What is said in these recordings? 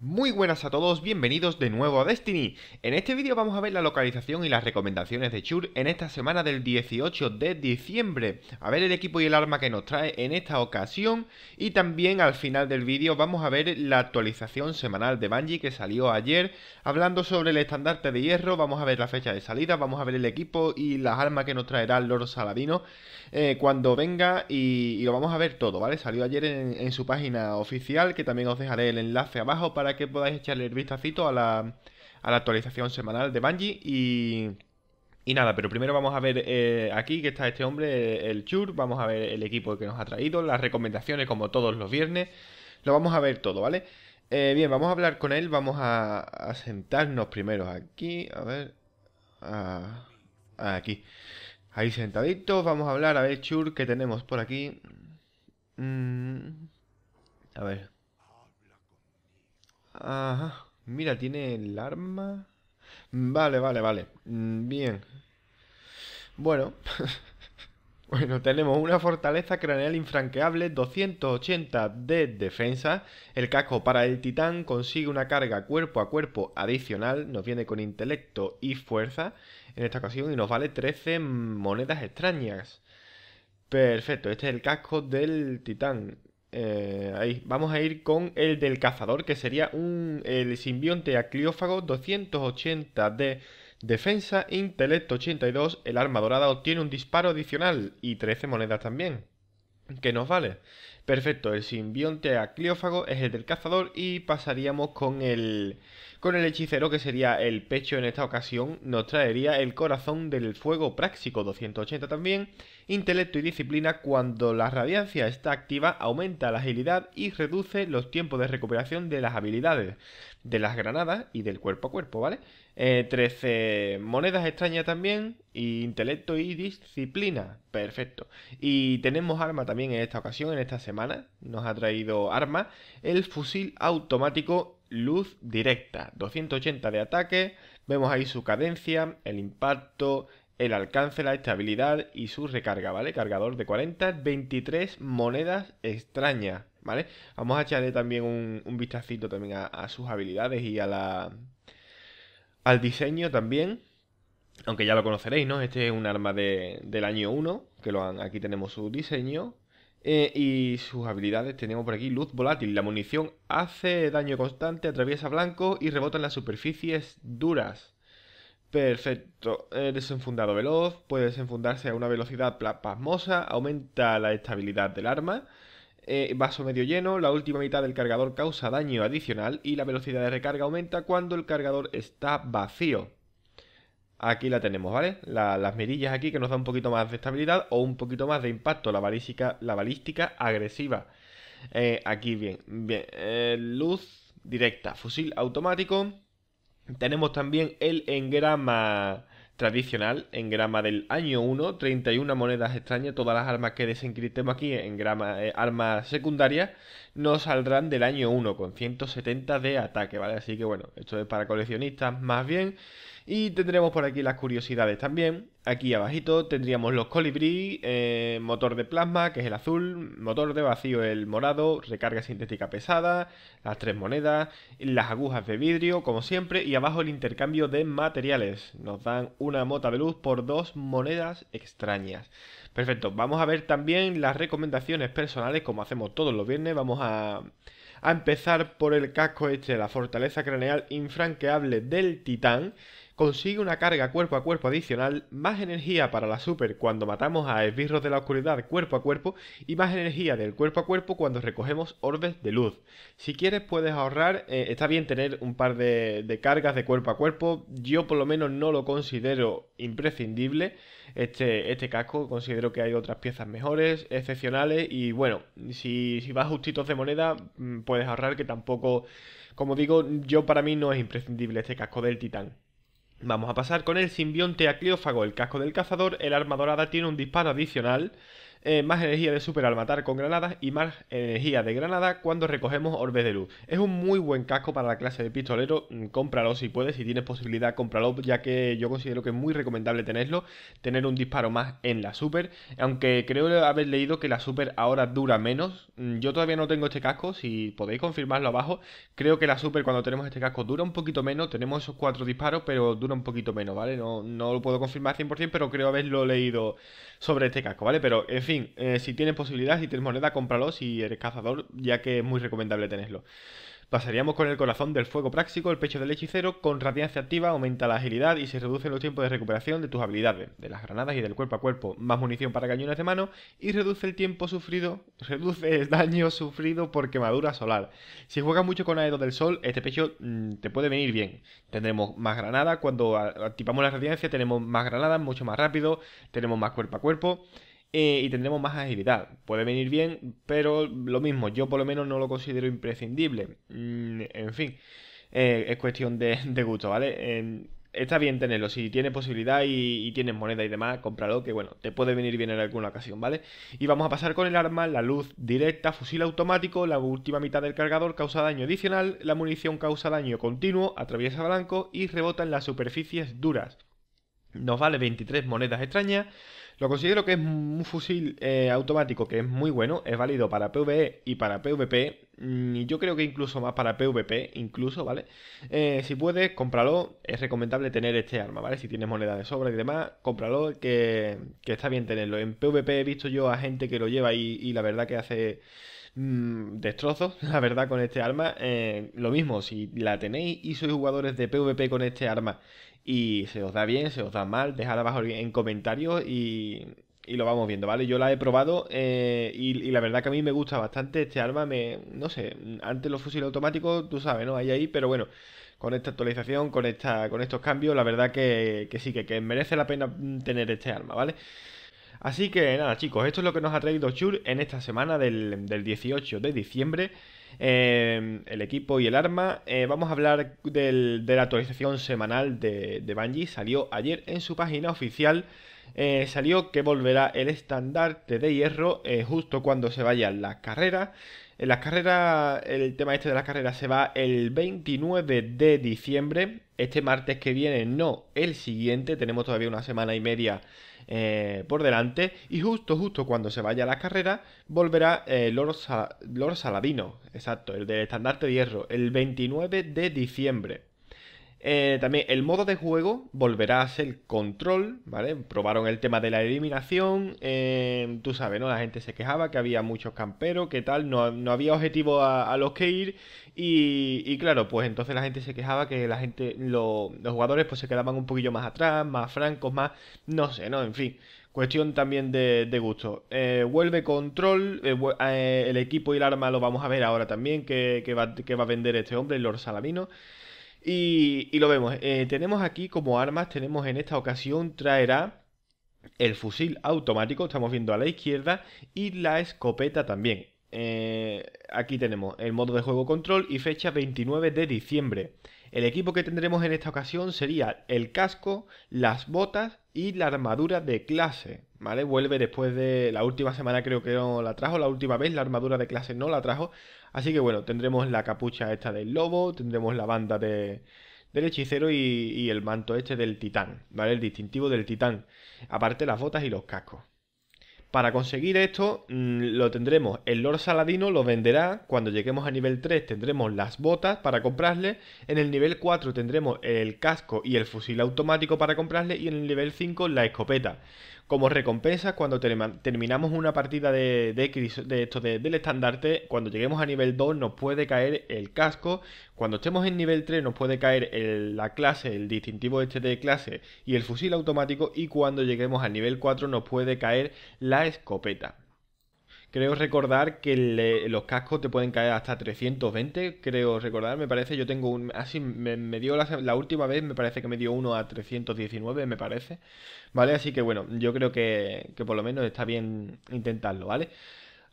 Muy buenas a todos, bienvenidos de nuevo a Destiny. En este vídeo vamos a ver la localización y las recomendaciones de Chur en esta semana del 18 de diciembre. A ver el equipo y el arma que nos trae en esta ocasión. Y también al final del vídeo vamos a ver la actualización semanal de Banji que salió ayer. Hablando sobre el estandarte de hierro, vamos a ver la fecha de salida, vamos a ver el equipo y las armas que nos traerá el Lord Saladino eh, cuando venga y, lo vamos a ver todo, ¿vale? Salió ayer en, en su página oficial que también os dejaré el enlace abajo para para que podáis echarle el vistacito a la, actualización semanal de Banji y... Y nada, pero primero vamos a ver eh, aquí que está este hombre, el Chur, vamos a ver el equipo que nos ha traído, las recomendaciones como todos los viernes, lo vamos a ver todo, ¿vale? Eh, bien, vamos a hablar con él, vamos a, sentarnos primero aquí, a ver, aquí, ahí sentaditos, vamos a hablar, a ver Chur, ¿qué tenemos por aquí? Mm, a ver, Ajá. Mira, tiene el arma. Vale, vale, vale. Mm, bien. Bueno. bueno, tenemos una fortaleza craneal infranqueable, 280 de defensa. El casco para el titán consigue una carga cuerpo a cuerpo adicional. Nos viene con intelecto y fuerza en esta ocasión y nos vale 13 monedas extrañas. Perfecto, este es el casco del titán. Eh, ahí, vamos a ir con el del cazador, que sería un, el simbionte acliófago 280 de defensa, intelecto 82, el arma dorada obtiene un disparo adicional y 13 monedas también, que nos vale. Perfecto, el simbionte acliófago es el del cazador y pasaríamos con el, con el hechicero que sería el pecho en esta ocasión, nos traería el corazón del fuego práctico 280 también, intelecto y disciplina, cuando la radiancia está activa aumenta la agilidad y reduce los tiempos de recuperación de las habilidades, de las granadas y del cuerpo a cuerpo, ¿vale? 13 eh, monedas extrañas también, intelecto y disciplina, perfecto. Y tenemos arma también en esta ocasión, en esta semana, nos ha traído arma, el fusil automático luz directa, 280 de ataque, vemos ahí su cadencia, el impacto, el alcance, la estabilidad y su recarga, ¿vale? Cargador de 40, 23 monedas extrañas, ¿vale? Vamos a echarle también un, vistacito también a, sus habilidades y a la, al diseño también. Aunque ya lo conoceréis, ¿no? Este es un arma de, del año 1, que lo aquí tenemos su diseño. Eh, y sus habilidades tenemos por aquí luz volátil. La munición hace daño constante, atraviesa blanco y rebota en las superficies duras. Perfecto. desenfundado veloz puede desenfundarse a una velocidad pasmosa, aumenta la estabilidad del arma. Eh, vaso medio lleno, la última mitad del cargador causa daño adicional y la velocidad de recarga aumenta cuando el cargador está vacío. Aquí la tenemos, ¿vale? las mirillas aquí que nos da un poquito más de estabilidad o un poquito más de impacto, la balística, la balística agresiva. Eh, aquí bien, bien. Eh, luz directa, fusil automático. Tenemos también el engrama tradicional, engrama del año 1, 31 monedas extrañas, todas las armas que desencriptemos aquí, en grama, eh, armas secundarias, nos saldrán del año 1 con 170 de ataque, ¿vale? Así que bueno, esto es para coleccionistas más bien. Y tendremos por aquí las curiosidades también. Aquí abajito tendríamos los colibrí, eh, motor de plasma, que es el azul, motor de vacío el morado, recarga sintética pesada, las tres monedas, las agujas de vidrio, como siempre, y abajo el intercambio de materiales. Nos dan una mota de luz por dos monedas extrañas. Perfecto, vamos a ver también las recomendaciones personales, como hacemos todos los viernes, vamos a a empezar por el casco este, la fortaleza craneal infranqueable del titán, Consigue una carga cuerpo a cuerpo adicional, más energía para la super cuando matamos a esbirros de la oscuridad cuerpo a cuerpo y más energía del cuerpo a cuerpo cuando recogemos orbes de luz. Si quieres puedes ahorrar, eh, está bien tener un par de, cargas de cuerpo a cuerpo, yo por lo menos no lo considero imprescindible este, este casco, considero que hay otras piezas mejores, excepcionales y bueno, si, si vas justitos de moneda mm, puedes ahorrar que tampoco, como digo, yo para mí no es imprescindible este casco del titán. Vamos a pasar con el simbionte acliófago, el casco del cazador. El arma dorada tiene un disparo adicional eh, más energía de super al matar con granadas y más energía de granada cuando recogemos orbes de luz. Es un muy buen casco para la clase de pistolero, mm, cómpralo si puedes, si tienes posibilidad, cómpralo, ya que yo considero que es muy recomendable tenerlo, tener un disparo más en la super, aunque creo haber leído que la super ahora dura menos, mm, yo todavía no tengo este casco, si podéis confirmarlo abajo, creo que la super cuando tenemos este casco dura un poquito menos, tenemos esos cuatro disparos, pero dura un poquito menos, ¿vale? No, no lo puedo confirmar 100%, pero creo haberlo leído sobre este casco, ¿vale? Pero, en fin, eh, si tienes posibilidad, y tienes moneda, cómpralo si eres cazador, ya que es muy recomendable tenerlo. Pasaríamos con el corazón del fuego práctico, el pecho del hechicero, con radiancia activa aumenta la agilidad y se reducen los tiempos de recuperación de tus habilidades, de las granadas y del cuerpo a cuerpo, más munición para cañones de mano y reduce el tiempo sufrido, reduce el daño sufrido por quemadura solar. Si juegas mucho con Aedo del Sol, este pecho mm, te puede venir bien. Tendremos más granada, cuando activamos la radiancia tenemos más granadas, mucho más rápido, tenemos más cuerpo a cuerpo. Eh, y tendremos más agilidad. Puede venir bien, pero lo mismo, yo por lo menos no lo considero imprescindible. Mm, en fin, eh, es cuestión de, gusto, ¿vale? está bien tenerlo. Si tienes posibilidad y, y, tienes moneda y demás, cómpralo, que bueno, te puede venir bien en alguna ocasión, ¿vale? Y vamos a pasar con el arma, la luz directa, fusil automático, la última mitad del cargador causa daño adicional, la munición causa daño continuo, atraviesa blanco y rebota en las superficies duras. Nos vale 23 monedas extrañas. Lo considero que es un fusil eh, automático que es muy bueno, es válido para PvE y para PvP, mm, y yo creo que incluso más para PvP, incluso, ¿vale? Eh, si puedes, cómpralo, es recomendable tener este arma, ¿vale? Si tienes moneda de sobra y demás, cómpralo, que, está bien tenerlo. En PvP he visto yo a gente que lo lleva y, la verdad que hace mm, destrozos, la verdad, con este arma. Eh, lo mismo, si la tenéis y sois jugadores de PvP con este arma y se os da bien, se os da mal, dejad abajo en comentarios y, lo vamos viendo, ¿vale? Yo la he probado eh, y, la verdad que a mí me gusta bastante este arma, me, no sé, antes los fusiles automáticos, tú sabes, ¿no? Hay ahí, pero bueno, con esta actualización, con, esta, con estos cambios, la verdad que, sí, que, merece la pena tener este arma, ¿vale? Así que nada, chicos, esto es lo que nos ha traído Chur en esta semana del, del 18 de diciembre. Em, el equipo y el arma. Eh, vamos a hablar de la actualización semanal de, de Bungie. Salió ayer en su página oficial. Eh, salió que volverá el estandarte de hierro eh, justo cuando se vaya la carrera En eh, las el tema este de la carrera se va el 29 de diciembre, este martes que viene, no el siguiente, tenemos todavía una semana y media por delante, y justo, justo cuando se vaya la carrera, volverá el Lord, Saladino, exacto, el del estandarte de hierro, el 29 de diciembre. Eh, también el modo de juego volverá a ser control, ¿vale? Probaron el tema de la eliminación, em, tú sabes, ¿no? La gente se quejaba que había muchos camperos, que tal, no, había objetivo a, los que ir y, y, claro, pues entonces la gente se quejaba que la gente, los jugadores pues se quedaban un poquillo más atrás, más francos, más, no sé, ¿no? En fin. Cuestión también de, gusto. Eh, vuelve control. Eh, el equipo y el arma lo vamos a ver ahora también. Que, va, que va a vender este hombre, Lord Salamino. Y, lo vemos, eh, tenemos aquí como armas, tenemos en esta ocasión traerá el fusil automático, estamos viendo a la izquierda, y la escopeta también. Eh, aquí tenemos el modo de juego control y fecha 29 de diciembre. El equipo que tendremos en esta ocasión sería el casco, las botas y la armadura de clase. ¿Vale? Vuelve después de la última semana, creo que no la trajo, la última vez la armadura de clase no la trajo, Así que bueno, tendremos la capucha esta del lobo, tendremos la banda de, del hechicero y, el manto este del titán, ¿vale? El distintivo del titán. Aparte las botas y los cascos. Para conseguir esto mm, lo tendremos, el Lord Saladino lo venderá, cuando lleguemos a nivel 3 tendremos las botas para comprarle, en el nivel 4 tendremos el casco y el fusil automático para comprarle y en el nivel 5 la escopeta. Como recompensa, cuando terminamos una partida de, esto del estandarte, cuando lleguemos a nivel 2 nos puede caer el casco, cuando estemos en nivel 3 nos puede caer la clase, el distintivo este de clase y el fusil automático, y cuando lleguemos al nivel 4 nos puede caer la escopeta. Creo recordar que los cascos te pueden caer hasta 320, creo recordar, me parece, yo tengo un... Así, ah, me, dio la, última vez, me parece que me dio uno a 319, me parece, ¿vale? Así que bueno, yo creo que, por lo menos está bien intentarlo, ¿vale?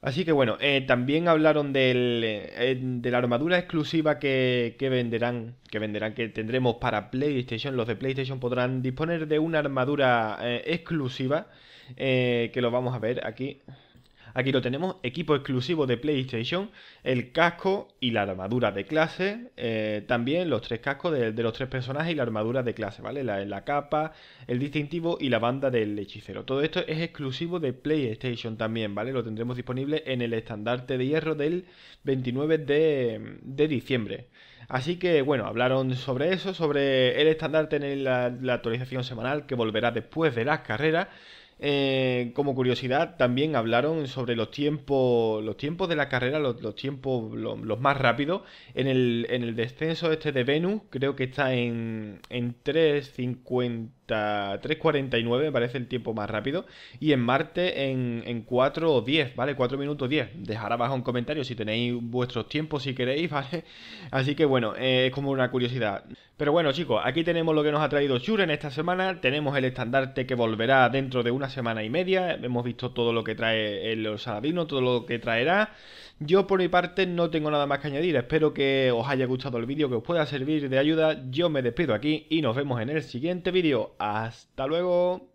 Así que bueno, eh, también hablaron eh, de la armadura exclusiva que, venderán, que venderán, que tendremos para PlayStation. Los de PlayStation podrán disponer de una armadura eh, exclusiva, que lo vamos a ver aquí. Aquí lo tenemos, equipo exclusivo de PlayStation, el casco y la armadura de clase, eh, también los tres cascos de, los tres personajes y la armadura de clase, ¿vale? La, la capa, el distintivo y la banda del hechicero. Todo esto es exclusivo de PlayStation también, ¿vale? Lo tendremos disponible en el estandarte de hierro del 29 de, diciembre. Así que bueno, hablaron sobre eso, sobre el estandarte en la, la, actualización semanal que volverá después de las carreras. Eh, como curiosidad, también hablaron sobre los tiempos, los tiempos de la carrera, los, tiempos los, más rápidos. En el, descenso este de Venus, creo que está en, en 3.50. 3.49 me parece el tiempo más rápido. Y en Marte en, o 4.10, ¿vale? 4 minutos 10. Dejar abajo un comentario si tenéis vuestros tiempos, si queréis, ¿vale? Así que bueno, eh, es como una curiosidad. Pero bueno chicos, aquí tenemos lo que nos ha traído Shuren en esta semana. Tenemos el estandarte que volverá dentro de una semana y media. Hemos visto todo lo que trae el Saladino, todo lo que traerá. Yo por mi parte no tengo nada más que añadir. Espero que os haya gustado el vídeo, que os pueda servir de ayuda. Yo me despido aquí y nos vemos en el siguiente vídeo. Hasta luego.